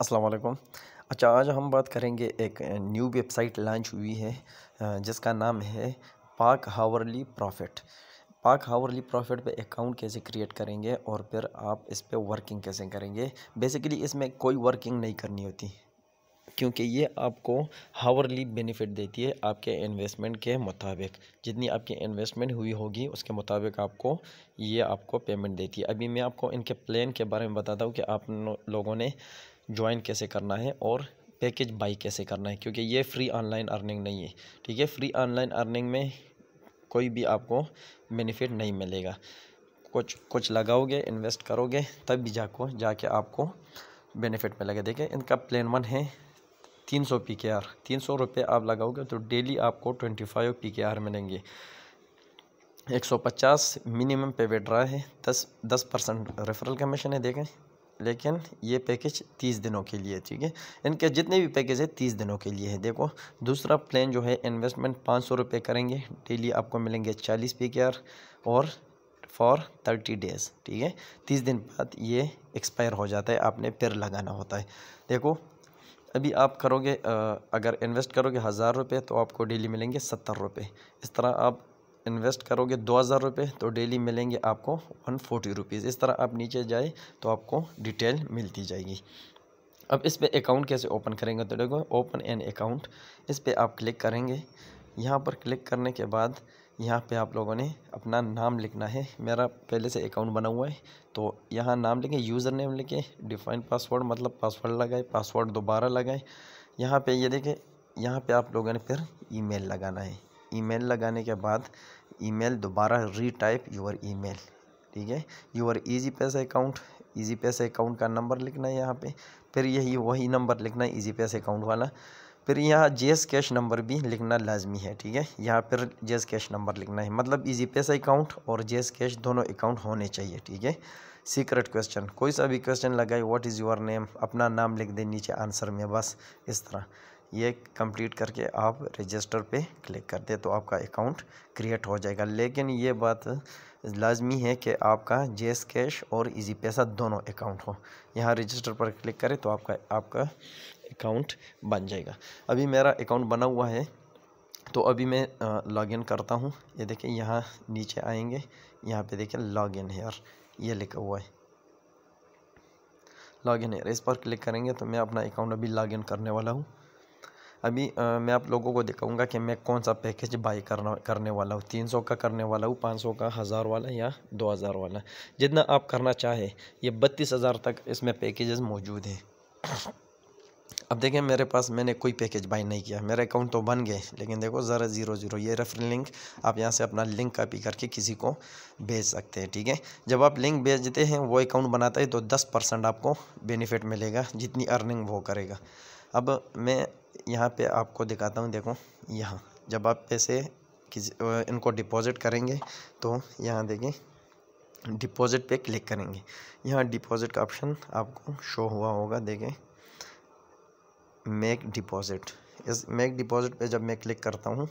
अस्सलाम वालेकुम अच्छा आज हम बात करेंगे एक न्यू वेबसाइट लॉन्च हुई है जिसका नाम है Pak hourly profit Pak hourly profit पे अकाउंट कैसे क्रिएट करेंगे और फिर आप इस पर वर्किंग कैसे करेंगे बेसिकली इसमें कोई वर्किंग नहीं करनी होती क्योंकि ये आपको हावरली बेनिफिट देती है आपके इन्वेस्टमेंट के मुताबिक जितनी आपकी इन्वेस्टमेंट हुई होगी उसके मुताबिक आपको ये आपको पेमेंट देती है अभी मैं आपको इनके प्लान के बारे में बताता हूँ कि आप लोगों ने ज्वाइन कैसे करना है और पैकेज बाई कैसे करना है क्योंकि ये फ्री ऑनलाइन अर्निंग नहीं है ठीक है फ्री ऑनलाइन अर्निंग में कोई भी आपको बेनिफिट नहीं मिलेगा कुछ कुछ लगाओगे इन्वेस्ट करोगे तब भी जाको जाके आपको बेनिफिट मिलेगा देखिए इनका प्लान वन है तीन सौ पी के आर तीन सौ रुपये आप लगाओगे तो डेली आपको twenty five P K R मिलेंगे एक सौ पचास मिनिमम पे विड्रा है दस दस परसेंट रेफरल कमीशन है देखें लेकिन ये पैकेज तीस दिनों के लिए ठीक है इनके जितने भी पैकेज है तीस दिनों के लिए है देखो दूसरा प्लान जो है इन्वेस्टमेंट पाँच सौ रुपये करेंगे डेली आपको मिलेंगे चालीस पी के आर और फॉर थर्टी डेज़ ठीक है तीस दिन बाद ये एक्सपायर हो जाता है आपने फिर लगाना होता है देखो अभी आप करोगे अगर इन्वेस्ट करोगे हज़ार रुपये तो आपको डेली मिलेंगे सत्तर रुपये इस तरह आप इन्वेस्ट करोगे दो हज़ार रुपये तो डेली मिलेंगे आपको वन फोर्टी रुपीज़ इस तरह आप नीचे जाए तो आपको डिटेल मिलती जाएगी अब इस पर अकाउंट कैसे ओपन करेंगे तो देखो ओपन एन अकाउंट इस पर आप क्लिक करेंगे यहाँ पर क्लिक करने के बाद यहाँ पे आप लोगों ने अपना नाम लिखना है मेरा पहले से अकाउंट बना हुआ है तो यहाँ नाम लिखें यूज़र नेम लिखें डिफाइन पासवर्ड मतलब पासवर्ड लगाए पासवर्ड दोबारा लगाए यहाँ पे ये यह देखें यहाँ पे आप लोगों ने फिर ईमेल लगाना है ईमेल लगाने के बाद ईमेल दोबारा रीटाइप योर ईमेल ठीक है your Easypaisa account Easypaisa account का नंबर लिखना है यहाँ पे फिर यही वही नंबर लिखना है इजी पैसे अकाउंट वाला फिर यहाँ जेस कैश नंबर भी लिखना लाजमी है ठीक है यहाँ पर जेस कैश नंबर लिखना है मतलब इजी पैसा अकाउंट और जेस कैश दोनों अकाउंट होने चाहिए ठीक है सीक्रेट क्वेश्चन कोई सा भी क्वेश्चन लगाए व्हाट इज़ योर नेम अपना नाम लिख दे नीचे आंसर में बस इस तरह ये कंप्लीट करके आप रजिस्टर पे क्लिक कर दें तो आपका अकाउंट क्रिएट हो जाएगा लेकिन ये बात लाजमी है कि आपका जेस कैश और इजी पैसा दोनों अकाउंट हो यहाँ रजिस्टर पर क्लिक करें तो आपका आपका अकाउंट बन जाएगा अभी मेरा अकाउंट बना हुआ है तो अभी मैं लॉगिन करता हूँ ये देखें यहाँ नीचे आएंगे यहाँ पे देखें इन हेयर ये लिखा हुआ है इन हेयर इस पर क्लिक करेंगे तो मैं अपना अकाउंट अभी इन करने वाला हूँ अभी आ, मैं आप लोगों को दिखाऊंगा कि मैं कौन सा पैकेज बाई करना करने वाला हूँ तीन सौ का करने वाला हूँ पाँच सौ का हज़ार वाला या दो हज़ार वाला जितना आप करना चाहें ये बत्तीस हज़ार तक इसमें पैकेजेस मौजूद हैं अब देखें मेरे पास मैंने कोई पैकेज बाई नहीं किया मेरे अकाउंट तो बन गए लेकिन देखो ज़रा ज़ीरो ज़ीरो ये रेफरल लिंक आप यहाँ से अपना लिंक कॉपी करके किसी को भेज सकते हैं ठीक है जब आप लिंक भेजते हैं वो अकाउंट बनाता है तो दस परसेंट आपको बेनिफिट मिलेगा जितनी अर्निंग वो करेगा अब मैं यहाँ पर आपको दिखाता हूँ देखो यहाँ जब आप पैसे किसी इनको डिपॉज़िट करेंगे तो यहाँ देखें डिपॉज़िट पर क्लिक करेंगे यहाँ डिपॉज़िट का ऑप्शन आपको शो हुआ होगा देखें मेक डिपॉज़िट इस मेक डिपॉज़िट पे जब मैं क्लिक करता हूँ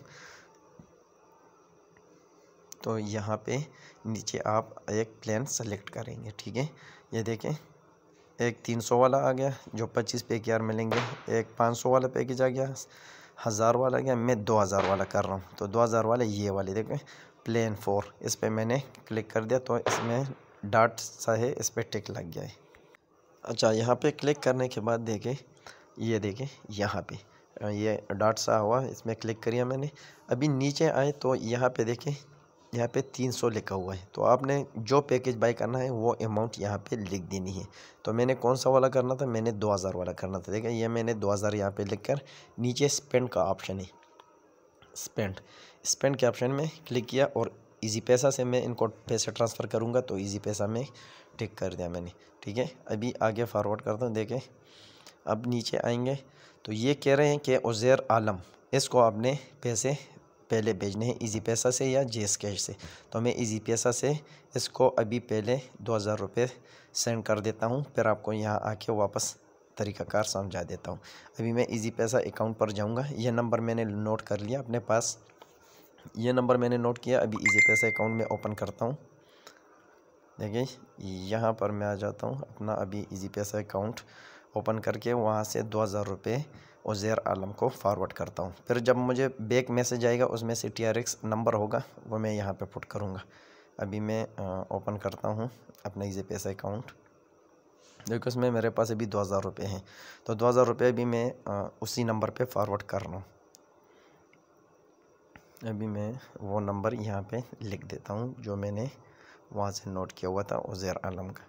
तो यहाँ पे नीचे आप एक प्लान सेलेक्ट करेंगे ठीक है ये देखें एक तीन सौ वाला आ गया जो पच्चीस पे क्यार मिलेंगे एक पाँच सौ वाला पैकेज आ गया हज़ार वाला गया मैं दो हज़ार वाला कर रहा हूँ तो दो हज़ार वाला ये वाले देखें प्लान फोर इस पर मैंने क्लिक कर दिया तो इसमें डाट सा है इस पर टिक लग गया है अच्छा यहाँ पे क्लिक करने के बाद देखें ये देखें यहाँ पे ये डॉट सा हुआ इसमें क्लिक करिए मैंने अभी नीचे आए तो यहाँ पे देखें यहाँ पे तीन सौ लिखा हुआ है तो आपने जो पैकेज बाई करना है वो अमाउंट यहाँ पे लिख देनी है तो मैंने कौन सा वाला करना था मैंने दो हज़ार वाला करना था देखें ये मैंने दो हज़ार यहाँ पर लिख कर नीचे स्पेंड का ऑप्शन है स्पेंड स्पेंड के ऑप्शन में क्लिक किया और इजी पैसा से मैं इनको पैसे ट्रांसफ़र करूँगा तो ईज़ी पैसा में टिक कर दिया मैंने ठीक है अभी आगे फॉरवर्ड करता हूँ देखें अब नीचे आएंगे तो ये कह रहे हैं कि उज़ैर आलम इसको आपने पैसे पहले भेजने हैं इजी पैसा से या जेस कैश से तो मैं इजी पैसा से इसको अभी पहले दो हज़ार रुपये सेंड कर देता हूँ फिर आपको यहाँ आके वापस तरीक़ाकार समझा देता हूँ अभी मैं इजी पैसा अकाउंट पर जाऊँगा यह नंबर मैंने नोट कर लिया अपने पास ये नंबर मैंने नोट किया अभी इजी पैसा अकाउंट में ओपन करता हूँ देखिए यहाँ पर मैं आ जाता हूँ अपना अभी इजी पैसा अकाउंट ओपन करके वहाँ से दो हज़ार रुपये उज़ैर आलम को फॉरवर्ड करता हूँ फिर जब मुझे बैक मैसेज आएगा उसमें से टी आर एक्स नंबर होगा वो मैं यहाँ पे पुट करूँगा अभी मैं ओपन करता हूँ अपना ईजी पैसा अकाउंट देखो उसमें मेरे पास अभी दो हज़ार रुपये हैं तो दो हज़ार रुपये अभी मैं उसी नंबर पे फॉरवर्ड कर रहा हूँ अभी मैं वो नंबर यहाँ पे लिख देता हूँ जो मैंने वहाँ से नोट किया हुआ था उज़ैर आलम का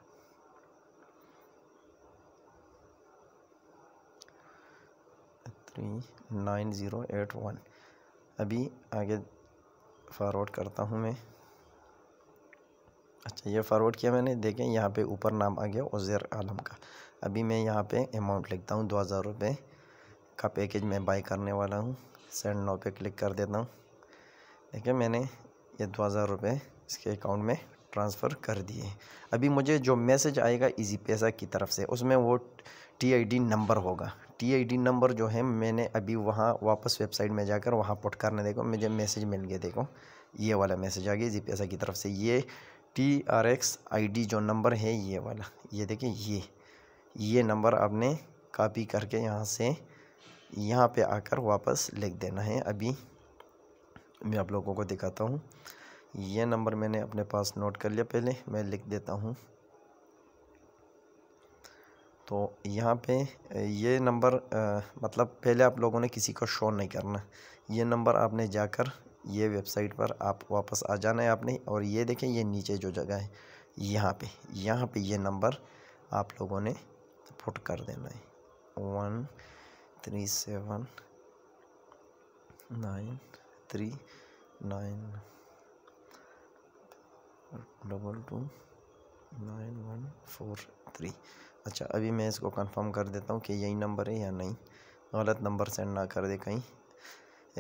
three nine zero eight one अभी आगे फारवर्ड करता हूँ मैं अच्छा ये फारवर्ड किया मैंने देखें यहाँ पे ऊपर नाम आ गया उज़ैर आलम का अभी मैं यहाँ पे अमाउंट लिखता हूँ दो हज़ार रुपये का पैकेज मैं बाई करने वाला हूँ सेंड नो पे क्लिक कर देता हूँ देखें मैंने ये दो हज़ार रुपये इसके अकाउंट में ट्रांसफ़र कर दिए अभी मुझे जो मैसेज आएगा इजी पैसा की तरफ से उसमें वो टी आई डी नंबर होगा टीआईडी नंबर जो है मैंने अभी वहाँ वापस वेबसाइट में जाकर वहाँ पुट करने देखो मुझे मैसेज मिल गया देखो ये वाला मैसेज आ गया जी पी की तरफ से ये T R X I D जो नंबर है ये वाला ये देखें ये ये नंबर आपने कॉपी करके यहाँ से यहाँ पे आकर वापस लिख देना है अभी मैं आप लोगों को दिखाता हूँ ये नंबर मैंने अपने पास नोट कर लिया पहले मैं लिख देता हूँ तो यहाँ पे ये नंबर आ, मतलब पहले आप लोगों ने किसी को शो नहीं करना ये नंबर आपने जाकर ये वेबसाइट पर आप वापस आ जाना है आपने और ये देखें ये नीचे जो जगह है यहाँ पे यहाँ पे ये नंबर आप लोगों ने पुट कर देना है one three seven nine three nine double two nine one four three अच्छा अभी मैं इसको कंफर्म कर देता हूँ कि यही नंबर है या नहीं गलत नंबर सेंड ना कर दे कहीं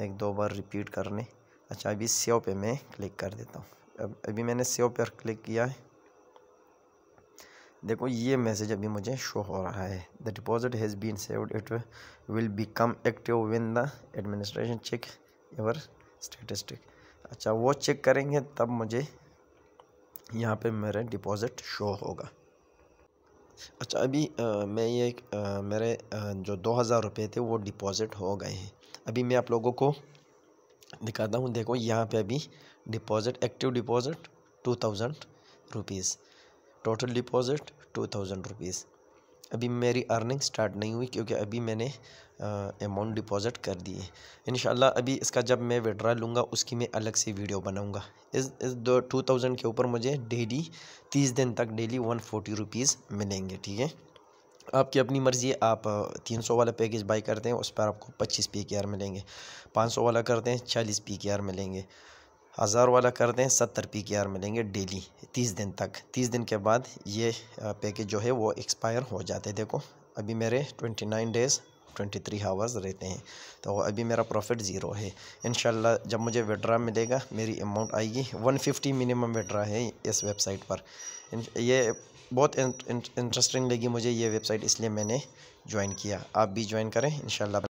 एक दो बार रिपीट करने अच्छा अभी सेव पे मैं क्लिक कर देता हूँ अब अभी मैंने सेव पर क्लिक किया है देखो ये मैसेज अभी मुझे शो हो रहा है the deposit has been saved it will become active when the administration check your statistic अच्छा वो चेक करेंगे तब मुझे यहाँ पे मेरा डिपॉज़िट शो होगा अच्छा अभी आ, मैं ये आ, मेरे आ, जो दो हज़ार रुपये थे वो डिपॉज़िट हो गए हैं अभी मैं आप लोगों को दिखाता हूँ देखो यहाँ पे अभी deposit active deposit two thousand rupees total deposit two thousand rupees अभी मेरी अर्निंग स्टार्ट नहीं हुई क्योंकि अभी मैंने अमाउंट डिपॉजिट कर दी है इन अभी इसका जब मैं विड्रा लूँगा उसकी मैं अलग से वीडियो बनाऊँगा इस इस दो टू थाउजेंड के ऊपर मुझे डेली तीस दिन तक डेली वन फोटी रुपीज़ मिलेंगे ठीक है आपकी अपनी मर्ज़ी है आप तीन सौ वाला पैकेज बाई करते हैं उस पर आपको पच्चीस पी के आर मिलेंगे पाँच सौ वाला करते हैं चालीस पी के आर मिलेंगे हज़ार वाला कर दें सत्तर पी के आर मिलेंगे डेली तीस दिन तक तीस दिन के बाद ये पैकेज जो है वो एक्सपायर हो जाते हैं देखो अभी मेरे twenty nine days twenty three hours रहते हैं तो अभी मेरा प्रॉफिट ज़ीरो है इन जब मुझे विड्रा मिलेगा मेरी अमाउंट आएगी वन फिफ्टी मिनिमम विड्रा है इस वेबसाइट पर ये बहुत इंटरेस्टिंग लगी मुझे ये वेबसाइट इसलिए मैंने ज्वाइन किया आप भी ज्वाइन करें इन